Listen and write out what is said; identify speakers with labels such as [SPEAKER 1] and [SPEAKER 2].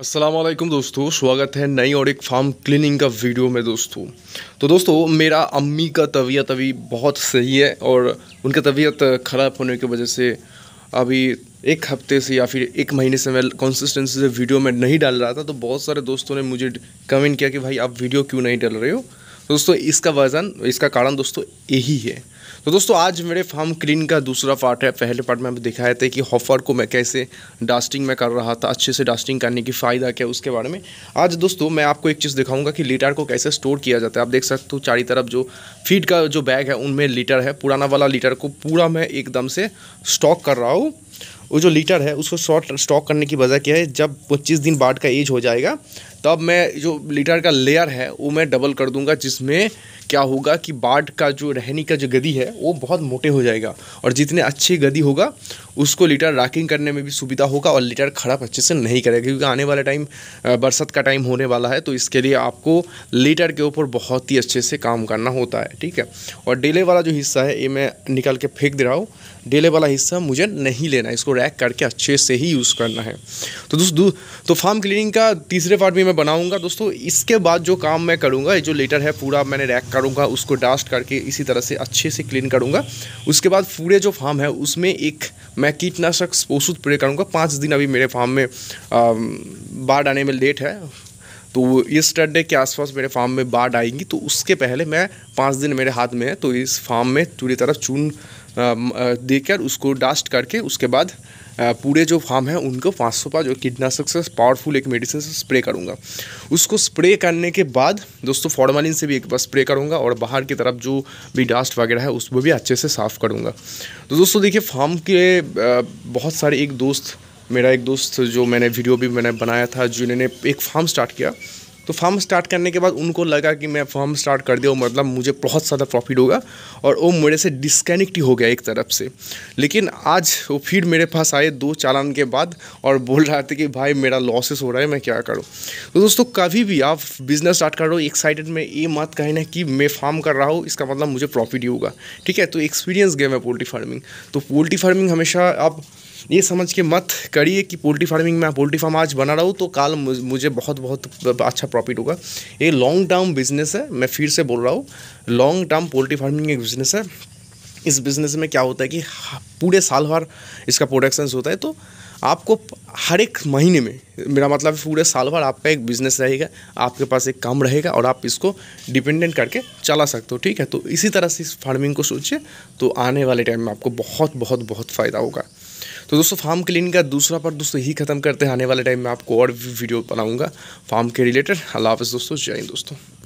[SPEAKER 1] असलम दोस्तों स्वागत है नई और एक फार्म क्लीनिंग का वीडियो में दोस्तों तो दोस्तों मेरा अम्मी का तबीयत अभी बहुत सही है और उनका तबीयत ख़राब होने की वजह से अभी एक हफ्ते से या फिर एक महीने से मैं कंसिस्टेंसी से वीडियो में नहीं डाल रहा था तो बहुत सारे दोस्तों ने मुझे कमेंट किया कि भाई आप वीडियो क्यों नहीं डाल रहे हो तो दोस्तों इसका वजन इसका कारण दोस्तों यही है तो दोस्तों आज मेरे फार्म क्लीन का दूसरा पार्ट है पहले पार्ट में आपको दिखाया था कि हॉफर को मैं कैसे डास्टिंग में कर रहा था अच्छे से डास्टिंग करने की फ़ायदा क्या उसके बारे में आज दोस्तों मैं आपको एक चीज़ दिखाऊंगा कि लीटर को कैसे स्टोर किया जाता है आप देख सकते हो चारी तरफ जो फीड का जो बैग है उनमें लीटर है पुराना वाला लीटर को पूरा मैं एकदम से स्टॉक कर रहा हूँ वो जो लीटर है उसको शॉर्ट स्टॉक करने की वजह क्या है जब पच्चीस दिन बाद का एज हो जाएगा तब मैं जो लीटर का लेयर है वो मैं डबल कर दूंगा जिसमें क्या होगा कि बाढ़ का जो रहने का जो गदी है वो बहुत मोटे हो जाएगा और जितने अच्छी गदी होगा उसको लीटर राकिंग करने में भी सुविधा होगा और लीटर खराब अच्छे से नहीं करेगा क्योंकि आने वाला टाइम बरसात का टाइम होने वाला है तो इसके लिए आपको लीटर के ऊपर बहुत ही अच्छे से काम करना होता है ठीक है और डेले वाला जो हिस्सा है ये मैं निकाल के फेंक दे रहा हूँ डेले वाला हिस्सा मुझे नहीं लेना इसको रैक करके अच्छे से ही यूज़ करना है तो दोस्तों तो फार्म क्लीनिंग का तीसरे पार्ट भी मैं बनाऊँगा दोस्तों इसके बाद जो काम मैं ये जो लेटर है पूरा मैंने रैक करूंगा उसको डास्ट करके इसी तरह से अच्छे से क्लीन करूँगा उसके बाद पूरे जो फार्म है उसमें एक मैं कीटनाशक ओषुध प्रे करूँगा पाँच दिन अभी मेरे फार्म में बाढ़ आने में लेट है तो इस टर्डे के आसपास मेरे फार्म में बाढ़ आएंगी तो उसके पहले मैं पाँच दिन मेरे हाथ में है तो इस फार्म में पूरी तरह चून देकर उसको डास्ट करके उसके बाद पूरे जो फार्म है उनको पाँच सौ पाँच कीटनाशक से पावरफुल एक मेडिसिन से स्प्रे करूँगा उसको स्प्रे करने के बाद दोस्तों फॉर्मालिन से भी एक बार स्प्रे करूँगा और बाहर की तरफ जो भी डास्ट वगैरह है उसको भी अच्छे से साफ़ करूँगा तो दोस्तों देखिए फार्म के बहुत सारे एक दोस्त मेरा एक दोस्त जो मैंने वीडियो भी मैंने बनाया था जिन्होंने एक फार्म स्टार्ट किया तो फार्म स्टार्ट करने के बाद उनको लगा कि मैं फार्म स्टार्ट कर दिया मतलब मुझे बहुत ज़्यादा प्रॉफिट होगा और वो मेरे से डिस्कनेक्ट ही हो गया एक तरफ से लेकिन आज वो फिर मेरे पास आए दो चालान के बाद और बोल रहा था कि भाई मेरा लॉसेस हो रहा है मैं क्या करूँ तो दोस्तों कभी भी आप बिज़नेस स्टार्ट कर रहे हो एक्साइटेड में ये मत कहना कि मैं फार्म कर रहा हूँ इसका मतलब मुझे प्रॉफिट ही होगा ठीक है तो एक्सपीरियंस गेम है पोल्ट्री फार्मिंग तो पोल्ट्री फार्मिंग हमेशा आप ये समझ के मत करिए कि पोल्ट्री फार्मिंग में पोल्ट्री फार्म आज बना रहा हूँ तो कल मुझे बहुत बहुत अच्छा प्रॉफिट होगा ये लॉन्ग टर्म बिजनेस है मैं फिर से बोल रहा हूँ लॉन्ग टर्म पोल्ट्री फार्मिंग एक बिज़नेस है इस बिज़नेस में क्या होता है कि पूरे साल भर इसका प्रोडक्शन होता है तो आपको हर एक महीने में मेरा मतलब पूरे साल भर आपका एक बिजनेस रहेगा आपके पास एक काम रहेगा और आप इसको डिपेंडेंट करके चला सकते हो ठीक है तो इसी तरह से इस फार्मिंग को सोचिए तो आने वाले टाइम में आपको बहुत बहुत बहुत फ़ायदा होगा तो दोस्तों फार्म क्लीनिंग का दूसरा पार्ट दोस्तों यही खत्म करते हैं आने वाले टाइम में आपको और वीडियो बनाऊंगा फार्म के रिलेटेड अल्लाह हाफ़ दोस्तों जय हिंद दोस्तों